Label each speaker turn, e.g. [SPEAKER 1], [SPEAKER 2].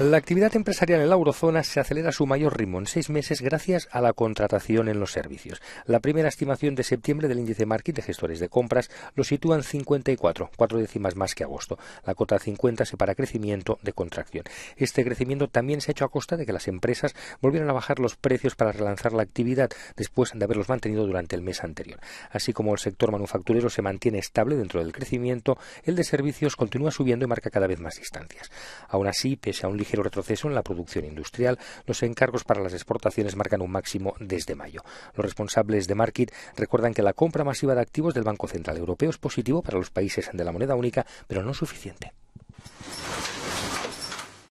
[SPEAKER 1] La actividad empresarial en la eurozona se acelera a su mayor ritmo en seis meses gracias a la contratación en los servicios. La primera estimación de septiembre del índice Market de gestores de compras lo sitúa en 54, cuatro décimas más que agosto. La cota 50 separa crecimiento de contracción. Este crecimiento también se ha hecho a costa de que las empresas volvieran a bajar los precios para relanzar la actividad después de haberlos mantenido durante el mes anterior. Así como el sector manufacturero se mantiene estable dentro del crecimiento, el de servicios continúa subiendo y marca cada vez más distancias. Aún así, pese a un ligero retroceso en la producción industrial. Los encargos para las exportaciones marcan un máximo desde mayo. Los responsables de Market recuerdan que la compra masiva de activos del Banco Central Europeo es positivo para los países de la moneda única, pero no suficiente.